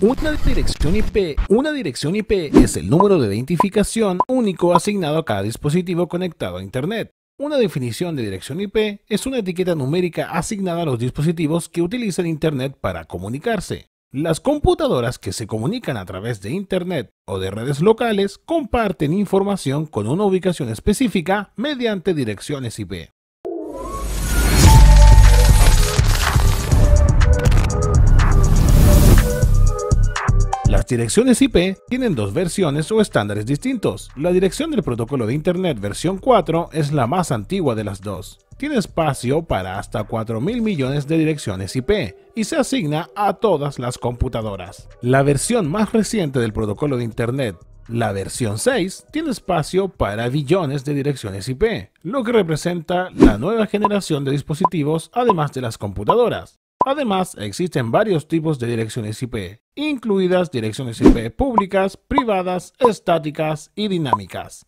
Una dirección IP. Una dirección IP es el número de identificación único asignado a cada dispositivo conectado a Internet. Una definición de dirección IP es una etiqueta numérica asignada a los dispositivos que utilizan Internet para comunicarse. Las computadoras que se comunican a través de Internet o de redes locales comparten información con una ubicación específica mediante direcciones IP. direcciones IP tienen dos versiones o estándares distintos. La dirección del protocolo de Internet versión 4 es la más antigua de las dos. Tiene espacio para hasta 4000 millones de direcciones IP y se asigna a todas las computadoras. La versión más reciente del protocolo de Internet la versión 6 tiene espacio para billones de direcciones IP, lo que representa la nueva generación de dispositivos además de las computadoras. Además, existen varios tipos de direcciones IP, incluidas direcciones IP públicas, privadas, estáticas y dinámicas.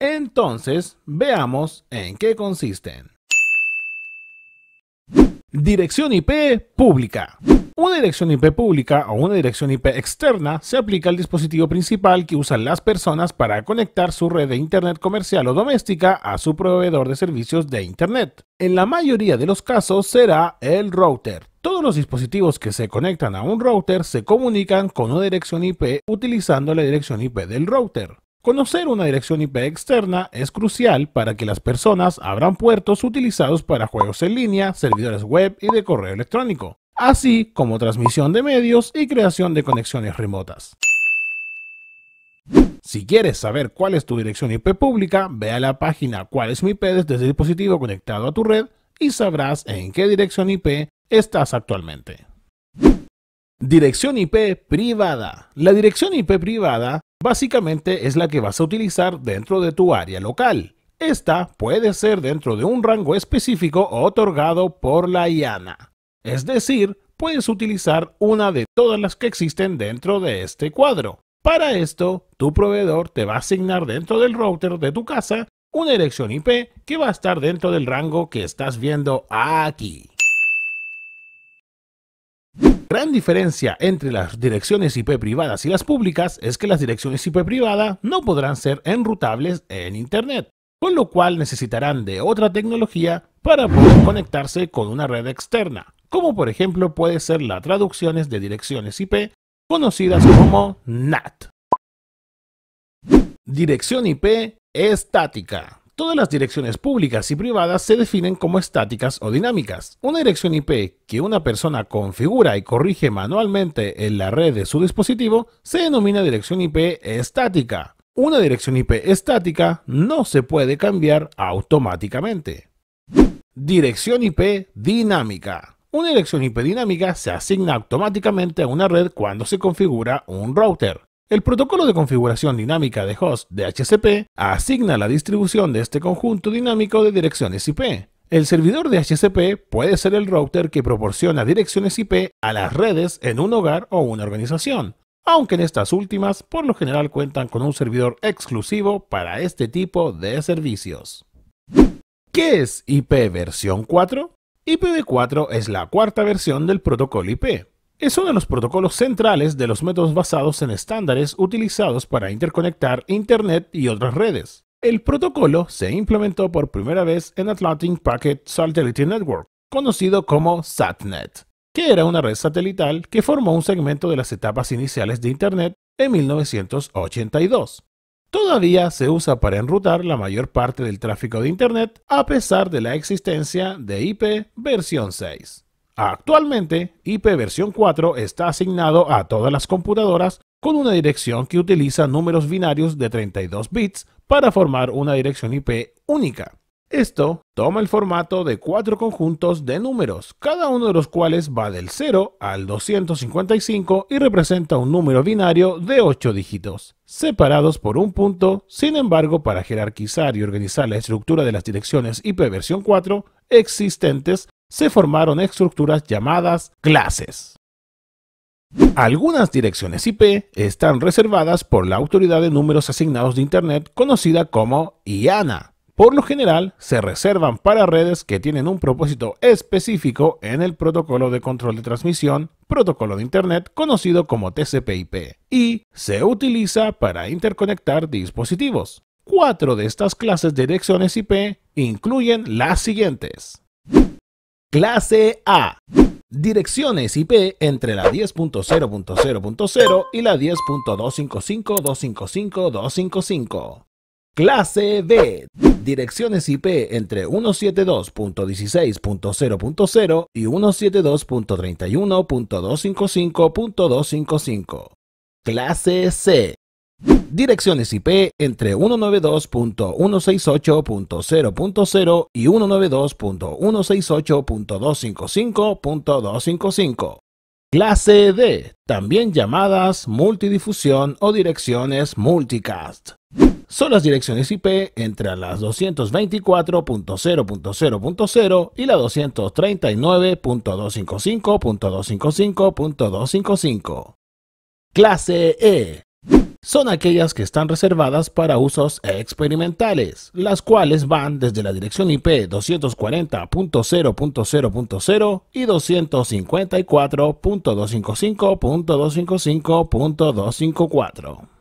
Entonces, veamos en qué consisten. Dirección IP pública. Una dirección IP pública o una dirección IP externa se aplica al dispositivo principal que usan las personas para conectar su red de Internet comercial o doméstica a su proveedor de servicios de Internet. En la mayoría de los casos será el router. Todos los dispositivos que se conectan a un router se comunican con una dirección IP utilizando la dirección IP del router. Conocer una dirección IP externa es crucial para que las personas abran puertos utilizados para juegos en línea, servidores web y de correo electrónico así como transmisión de medios y creación de conexiones remotas. Si quieres saber cuál es tu dirección IP pública, ve a la página cuál es mi IP desde el dispositivo conectado a tu red y sabrás en qué dirección IP estás actualmente. Dirección IP privada. La dirección IP privada básicamente es la que vas a utilizar dentro de tu área local. Esta puede ser dentro de un rango específico otorgado por la IANA es decir, puedes utilizar una de todas las que existen dentro de este cuadro. Para esto, tu proveedor te va a asignar dentro del router de tu casa una dirección IP que va a estar dentro del rango que estás viendo aquí. Gran diferencia entre las direcciones IP privadas y las públicas es que las direcciones IP privadas no podrán ser enrutables en Internet, con lo cual necesitarán de otra tecnología para poder conectarse con una red externa como por ejemplo puede ser las traducciones de direcciones IP conocidas como NAT. Dirección IP estática. Todas las direcciones públicas y privadas se definen como estáticas o dinámicas. Una dirección IP que una persona configura y corrige manualmente en la red de su dispositivo se denomina dirección IP estática. Una dirección IP estática no se puede cambiar automáticamente. Dirección IP dinámica. Una dirección IP dinámica se asigna automáticamente a una red cuando se configura un router. El protocolo de configuración dinámica de host de HCP asigna la distribución de este conjunto dinámico de direcciones IP. El servidor de HCP puede ser el router que proporciona direcciones IP a las redes en un hogar o una organización, aunque en estas últimas por lo general cuentan con un servidor exclusivo para este tipo de servicios. ¿Qué es IP versión 4? IPv4 es la cuarta versión del protocolo IP. Es uno de los protocolos centrales de los métodos basados en estándares utilizados para interconectar Internet y otras redes. El protocolo se implementó por primera vez en Atlantic Packet Satellite Network, conocido como SATNET, que era una red satelital que formó un segmento de las etapas iniciales de Internet en 1982 todavía se usa para enrutar la mayor parte del tráfico de Internet a pesar de la existencia de IP versión 6. Actualmente, IP versión 4 está asignado a todas las computadoras con una dirección que utiliza números binarios de 32 bits para formar una dirección IP única. Esto toma el formato de cuatro conjuntos de números, cada uno de los cuales va del 0 al 255 y representa un número binario de 8 dígitos, separados por un punto, sin embargo para jerarquizar y organizar la estructura de las direcciones IP versión 4 existentes, se formaron estructuras llamadas clases. Algunas direcciones IP están reservadas por la Autoridad de Números Asignados de Internet conocida como IANA, por lo general, se reservan para redes que tienen un propósito específico en el protocolo de control de transmisión, protocolo de Internet conocido como TCP/IP, y se utiliza para interconectar dispositivos. Cuatro de estas clases de direcciones IP incluyen las siguientes. Clase A. Direcciones IP entre la 10.0.0.0 y la 10.255.255.255. Clase B. Direcciones IP entre 172.16.0.0 y 172.31.255.255. Clase C. Direcciones IP entre 192.168.0.0 y 192.168.255.255. Clase D, también llamadas multidifusión o direcciones multicast son las direcciones IP entre las 224.0.0.0 y la 239.255.255.255. Clase E. Son aquellas que están reservadas para usos experimentales, las cuales van desde la dirección IP 240.0.0.0 y 254.255.255.254.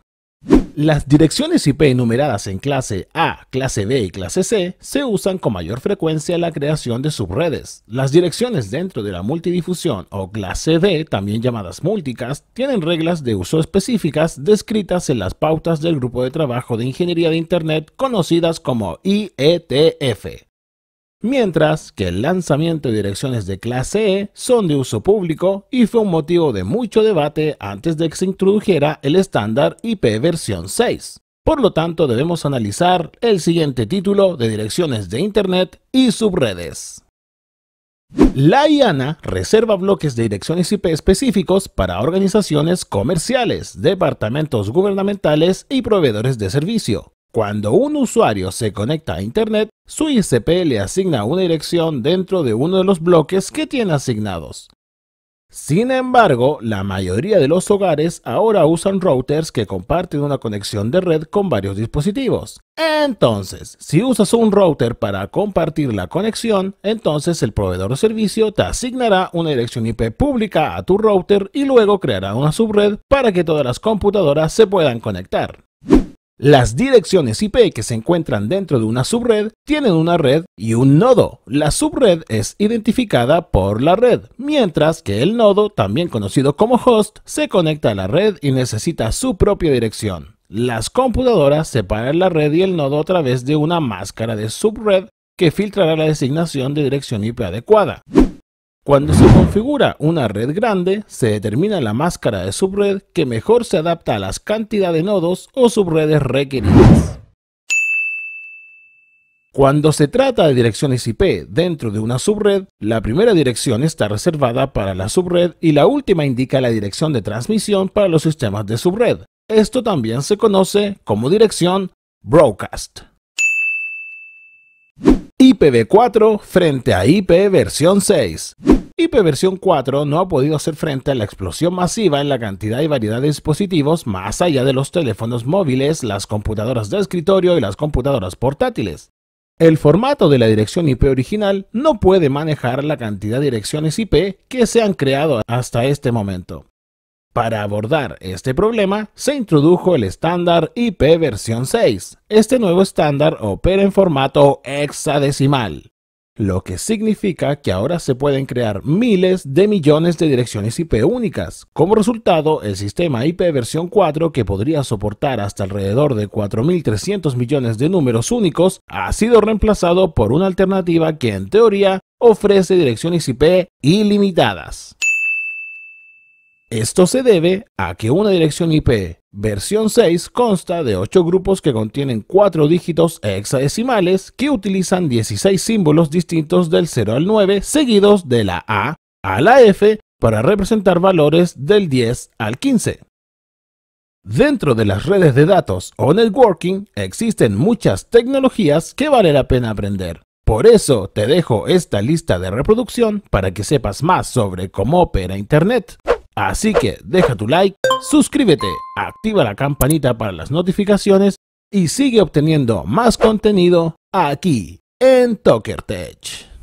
Las direcciones IP enumeradas en clase A, clase B y clase C se usan con mayor frecuencia en la creación de subredes. Las direcciones dentro de la multidifusión o clase D, también llamadas múlticas, tienen reglas de uso específicas descritas en las pautas del grupo de trabajo de ingeniería de Internet conocidas como IETF mientras que el lanzamiento de direcciones de clase E son de uso público y fue un motivo de mucho debate antes de que se introdujera el estándar IP versión 6. Por lo tanto, debemos analizar el siguiente título de direcciones de Internet y subredes. La IANA reserva bloques de direcciones IP específicos para organizaciones comerciales, departamentos gubernamentales y proveedores de servicio. Cuando un usuario se conecta a Internet, su ICP le asigna una dirección dentro de uno de los bloques que tiene asignados. Sin embargo, la mayoría de los hogares ahora usan routers que comparten una conexión de red con varios dispositivos. Entonces, si usas un router para compartir la conexión, entonces el proveedor de servicio te asignará una dirección IP pública a tu router y luego creará una subred para que todas las computadoras se puedan conectar. Las direcciones IP que se encuentran dentro de una subred tienen una red y un nodo. La subred es identificada por la red, mientras que el nodo, también conocido como host, se conecta a la red y necesita su propia dirección. Las computadoras separan la red y el nodo a través de una máscara de subred que filtrará la designación de dirección IP adecuada. Cuando se configura una red grande, se determina la máscara de subred que mejor se adapta a las cantidad de nodos o subredes requeridas. Cuando se trata de direcciones IP dentro de una subred, la primera dirección está reservada para la subred y la última indica la dirección de transmisión para los sistemas de subred. Esto también se conoce como dirección broadcast. IPv4 frente a IP versión 6. IP versión 4 no ha podido hacer frente a la explosión masiva en la cantidad y variedad de dispositivos más allá de los teléfonos móviles, las computadoras de escritorio y las computadoras portátiles. El formato de la dirección IP original no puede manejar la cantidad de direcciones IP que se han creado hasta este momento. Para abordar este problema, se introdujo el estándar IP versión 6. Este nuevo estándar opera en formato hexadecimal lo que significa que ahora se pueden crear miles de millones de direcciones IP únicas. Como resultado, el sistema IP versión 4, que podría soportar hasta alrededor de 4.300 millones de números únicos, ha sido reemplazado por una alternativa que en teoría ofrece direcciones IP ilimitadas. Esto se debe a que una dirección IP Versión 6 consta de 8 grupos que contienen 4 dígitos hexadecimales que utilizan 16 símbolos distintos del 0 al 9 seguidos de la A a la F para representar valores del 10 al 15. Dentro de las redes de datos o networking existen muchas tecnologías que vale la pena aprender. Por eso te dejo esta lista de reproducción para que sepas más sobre cómo opera Internet. Así que deja tu like, suscríbete, activa la campanita para las notificaciones y sigue obteniendo más contenido aquí en TokerTech.